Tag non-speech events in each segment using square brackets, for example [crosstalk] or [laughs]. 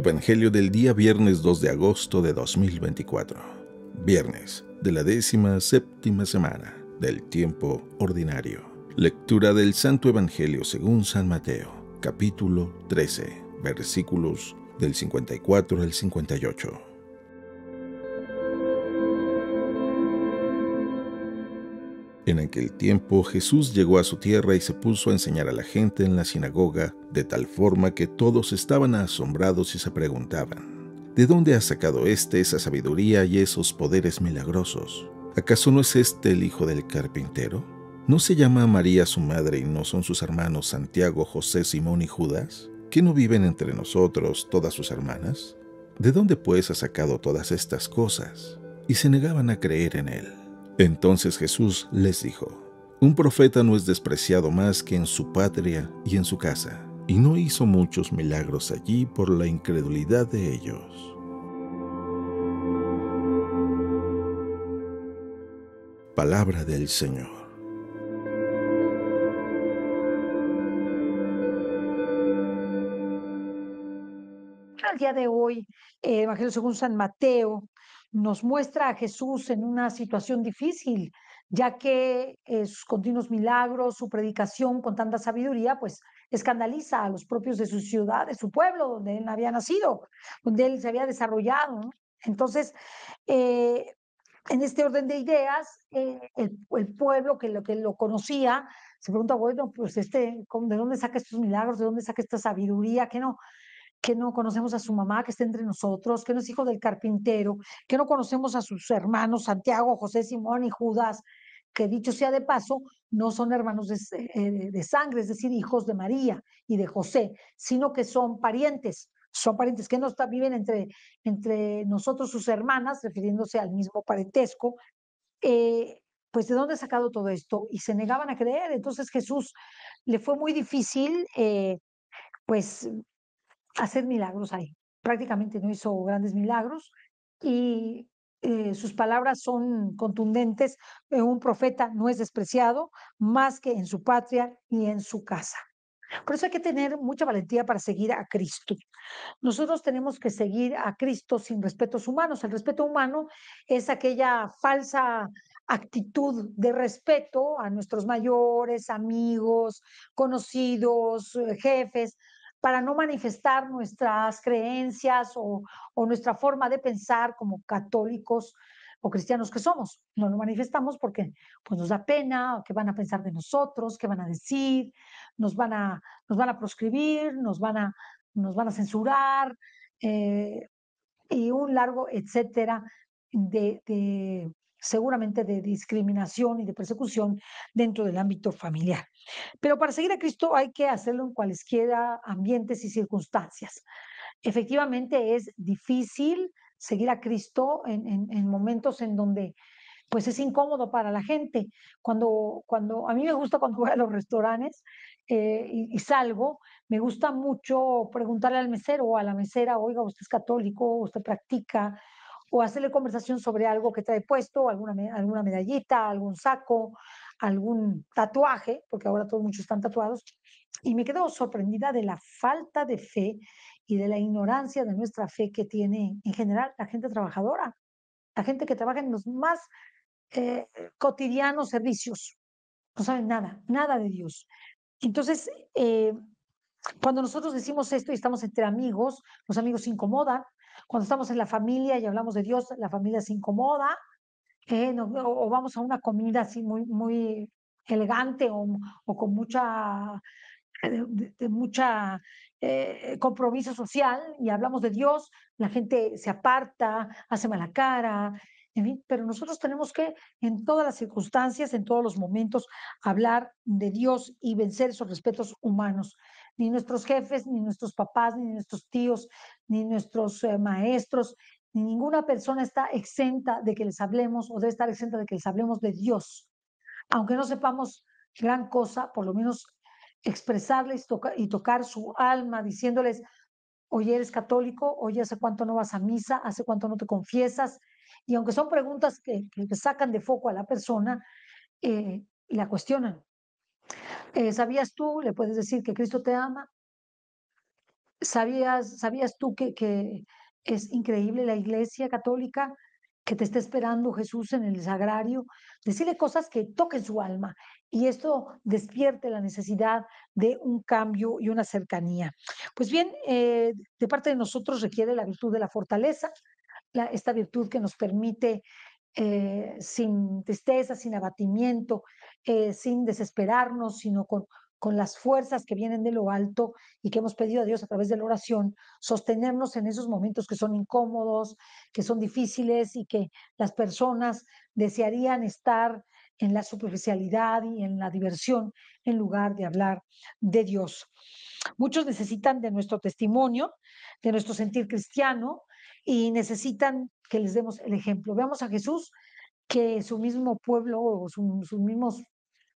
Evangelio del día viernes 2 de agosto de 2024. Viernes de la décima séptima semana del tiempo ordinario. Lectura del Santo Evangelio según San Mateo, capítulo 13, versículos del 54 al 58. En aquel tiempo Jesús llegó a su tierra y se puso a enseñar a la gente en la sinagoga, de tal forma que todos estaban asombrados y se preguntaban, ¿de dónde ha sacado éste esa sabiduría y esos poderes milagrosos? ¿Acaso no es este el hijo del carpintero? ¿No se llama María su madre y no son sus hermanos Santiago, José, Simón y Judas? ¿Que no viven entre nosotros todas sus hermanas? ¿De dónde pues ha sacado todas estas cosas? Y se negaban a creer en él. Entonces Jesús les dijo, Un profeta no es despreciado más que en su patria y en su casa, y no hizo muchos milagros allí por la incredulidad de ellos. Palabra del Señor. Al día de hoy, eh, Evangelio según San Mateo, nos muestra a Jesús en una situación difícil, ya que eh, sus continuos milagros, su predicación con tanta sabiduría, pues escandaliza a los propios de su ciudad, de su pueblo, donde él había nacido, donde él se había desarrollado. Entonces, eh, en este orden de ideas, eh, el, pueblo que lo, que lo conocía se pregunta, bueno, pues este, ¿de dónde saca estos milagros? ¿De dónde saca esta sabiduría? ¿Qué no, que no conocemos a su mamá que está entre nosotros, que no es hijo del carpintero, que no conocemos a sus hermanos Santiago, José, Simón y Judas, que dicho sea de paso, no son hermanos de, eh, sangre, es decir, hijos de María y de José, sino que son parientes, son parientes que no está, viven entre, entre nosotros sus hermanas, refiriéndose al mismo parentesco. Eh, pues de dónde ha sacado todo esto y se negaban a creer. Entonces Jesús le fue muy difícil, eh, pues hacer milagros ahí. Prácticamente no hizo grandes milagros y eh, sus palabras son contundentes. Eh, un profeta no es despreciado más que en su patria y en su casa. Por eso hay que tener mucha valentía para seguir a Cristo. Nosotros tenemos que seguir a Cristo sin respetos humanos. El respeto humano es aquella falsa actitud de respeto a nuestros mayores, amigos, conocidos, eh, jefes, para no manifestar nuestras creencias o, nuestra forma de pensar como católicos o cristianos que somos. No lo manifestamos porque pues, nos da pena, qué van a pensar de nosotros, qué van a decir, nos van a, nos van a proscribir, nos van a, nos van a censurar, eh, y un largo etcétera de, seguramente de discriminación y de persecución dentro del ámbito familiar. Pero para seguir a Cristo hay que hacerlo en cualesquiera ambientes y circunstancias. Efectivamente es difícil seguir a Cristo en, momentos en donde pues es incómodo para la gente. Cuando, cuando a mí me gusta cuando voy a los restaurantes eh, y, y, salgo, me gusta mucho preguntarle al mesero o a la mesera, oiga, usted es católico, usted practica, o hacerle conversación sobre algo que trae puesto, alguna, alguna medallita, algún saco, algún tatuaje, porque ahora todos muchos están tatuados, y me quedo sorprendida de la falta de fe y de la ignorancia de nuestra fe que tiene en general la gente trabajadora, la gente que trabaja en los más eh, cotidianos servicios. No saben nada, nada de Dios. Entonces, eh, cuando nosotros decimos esto y estamos entre amigos, los amigos se incomodan, cuando estamos en la familia y hablamos de Dios, la familia se incomoda, eh, o vamos a una comida así muy, muy elegante o, con mucha, eh, mucha eh, compromiso social y hablamos de Dios, la gente se aparta, hace mala cara, pero nosotros tenemos que en todas las circunstancias, en todos los momentos, hablar de Dios y vencer esos respetos humanos ni nuestros jefes, ni nuestros papás, ni nuestros tíos, ni nuestros eh, maestros, ni ninguna persona está exenta de que les hablemos o debe estar exenta de que les hablemos de Dios. Aunque no sepamos gran cosa, por lo menos expresarles y tocar su alma diciéndoles, oye, eres católico, oye, hace cuánto no vas a misa, hace cuánto no te confiesas. Y aunque son preguntas que, sacan de foco a la persona, eh, la cuestionan. Eh, ¿Sabías tú? Le puedes decir que Cristo te ama. ¿Sabías, sabías tú que, es increíble la iglesia católica que te está esperando Jesús en el sagrario? Decirle cosas que toquen su alma y esto despierte la necesidad de un cambio y una cercanía. Pues bien, eh, de parte de nosotros requiere la virtud de la fortaleza, la, esta virtud que nos permite eh, sin tristeza, sin abatimiento, eh, sin desesperarnos, sino con, con las fuerzas que vienen de lo alto y que hemos pedido a Dios a través de la oración, sostenernos en esos momentos que son incómodos, que son difíciles y que las personas desearían estar en la superficialidad y en la diversión en lugar de hablar de Dios. Muchos necesitan de nuestro testimonio, de nuestro sentir cristiano, y necesitan que les demos el ejemplo. Veamos a Jesús, que su mismo pueblo o sus mismos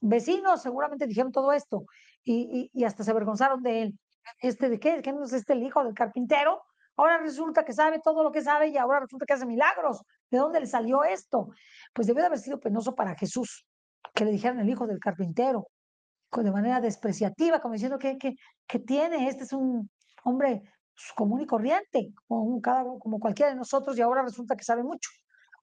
vecinos seguramente dijeron todo esto y, hasta se avergonzaron de él. Este, ¿De qué? ¿Qué es este el hijo del carpintero? Ahora resulta que sabe todo lo que sabe y ahora resulta que hace milagros. ¿De dónde le salió esto? Pues debió de haber sido penoso para Jesús que le dijeran el hijo del carpintero, de manera despreciativa, como diciendo que, que, que tiene, este es un hombre pues, común y corriente, como, un, cada, como cualquiera de nosotros, y ahora resulta que sabe mucho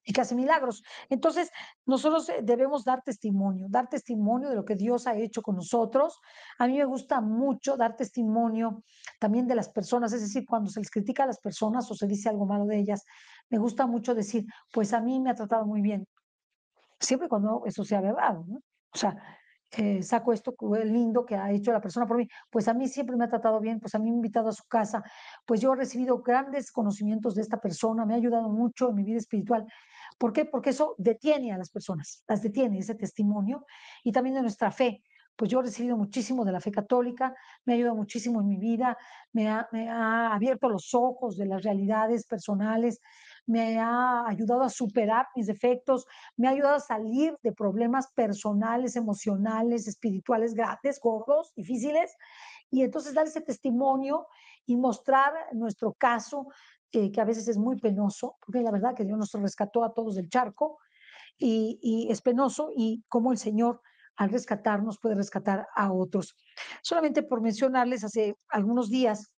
y que hace milagros. Entonces, nosotros eh, debemos dar testimonio, dar testimonio de lo que Dios ha hecho con nosotros. A mí me gusta mucho dar testimonio también de las personas, es decir, cuando se les critica a las personas o se dice algo malo de ellas, me gusta mucho decir, pues a mí me ha tratado muy bien, siempre cuando eso sea verdad, ¿no? O sea, eh, saco esto lindo que ha hecho la persona por mí, pues a mí siempre me ha tratado bien, pues a mí me ha invitado a su casa, pues yo he recibido grandes conocimientos de esta persona, me ha ayudado mucho en mi vida espiritual. ¿Por qué? Porque eso detiene a las personas, las detiene ese testimonio y también de nuestra fe. Pues yo he recibido muchísimo de la fe católica, me ha ayudado muchísimo en mi vida, me ha, me ha abierto los ojos de las realidades personales, me ha ayudado a superar mis defectos, me ha ayudado a salir de problemas personales, emocionales, espirituales grandes, gordos, difíciles. Y entonces dar ese testimonio y mostrar nuestro caso, eh, que a veces es muy penoso, porque la verdad que Dios nos rescató a todos del charco y, es penoso y como el Señor al rescatarnos puede rescatar a otros. Solamente por mencionarles, hace algunos días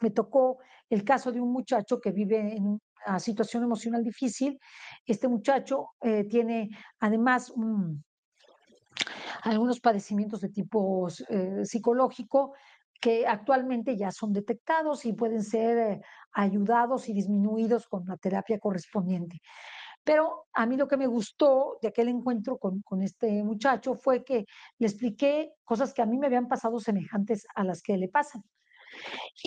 me tocó el caso de un muchacho que vive en, a situación emocional difícil. Este muchacho eh, tiene además algunos padecimientos de tipo eh, psicológico que actualmente ya son detectados y pueden ser eh, ayudados y disminuidos con la terapia correspondiente. Pero a mí lo que me gustó de aquel encuentro con, con, este muchacho fue que le expliqué cosas que a mí me habían pasado semejantes a las que le pasan.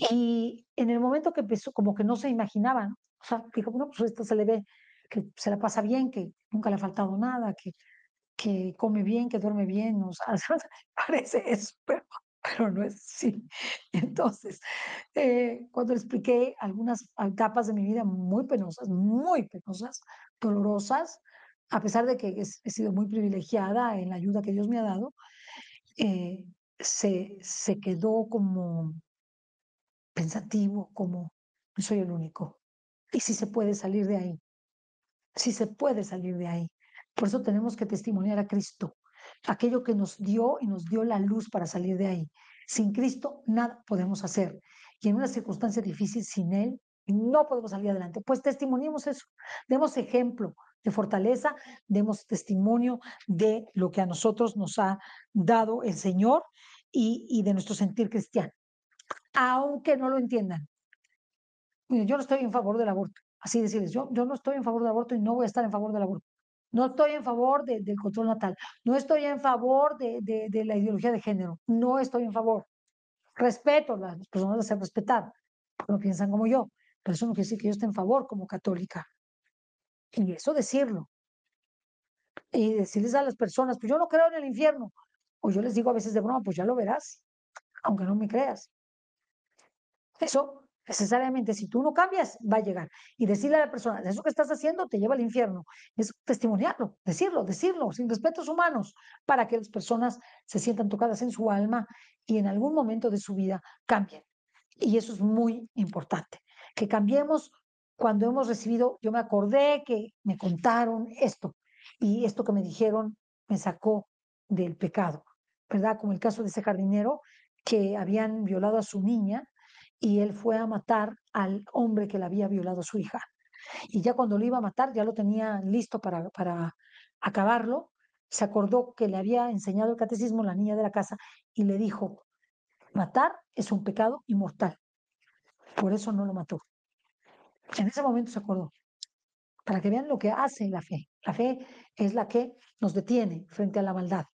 Y en el momento que empezó, como que no se imaginaba, o sea, dijo, bueno, pues esto se le ve que se la pasa bien, que nunca le ha faltado nada, que, que come bien, que duerme bien, o sea, [laughs] parece eso, pero, no es así. Entonces, eh, cuando le expliqué algunas etapas de mi vida muy penosas, muy penosas, dolorosas, a pesar de que he, sido muy privilegiada en la ayuda que Dios me ha dado, eh, se, se quedó como pensativo, como no soy el único, y si se puede salir de ahí. Si se puede salir de ahí. Por eso tenemos que testimoniar a Cristo, aquello que nos dio y nos dio la luz para salir de ahí. Sin Cristo nada podemos hacer. Y en una circunstancia difícil, sin Él, no podemos salir adelante. Pues testimoniemos eso, demos ejemplo de fortaleza, demos testimonio de lo que a nosotros nos ha dado el Señor y de nuestro sentir cristiano. Aunque no lo entiendan, yo no estoy en favor del aborto. Así decirles, yo, yo no estoy en favor del aborto y no voy a estar en favor del aborto. No estoy en favor del control natal. No estoy en favor de, de, la ideología de género. No estoy en favor. Respeto, las personas las ser respetar No piensan como yo. Pero eso no quiere decir que yo esté en favor como católica. Y eso decirlo. Y decirles a las personas, pues yo no creo en el infierno. O yo les digo a veces de broma, pues ya lo verás, aunque no me creas. Eso Necesariamente, si tú no cambias, va a llegar. Y decirle a la persona, eso que estás haciendo te lleva al infierno. Es testimoniarlo, decirlo, decirlo, sin respetos humanos, para que las personas se sientan tocadas en su alma y en algún momento de su vida cambien. Y eso es muy importante, que cambiemos cuando hemos recibido, yo me acordé que me contaron esto y esto que me dijeron me sacó del pecado, ¿verdad? Como el caso de ese jardinero que habían violado a su niña y él fue a matar al hombre que le había violado a su hija. Y ya cuando lo iba a matar, ya lo tenía listo para, para acabarlo, se acordó que le había enseñado el catecismo la niña de la casa y le dijo, matar es un pecado inmortal. Por eso no lo mató. En ese momento se acordó. Para que vean lo que hace la fe. La fe es la que nos detiene frente a la maldad,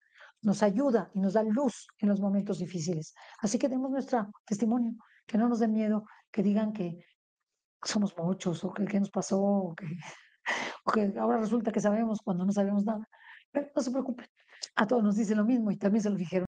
nos ayuda y nos da luz en los momentos difíciles. Así que tenemos nuestro testimonio que no nos den miedo, que digan que somos muchos o que qué nos pasó que, [laughs] o que ahora resulta que sabemos cuando no sabemos nada. Pero no se preocupen, a todos nos dicen lo mismo y también se lo dijeron.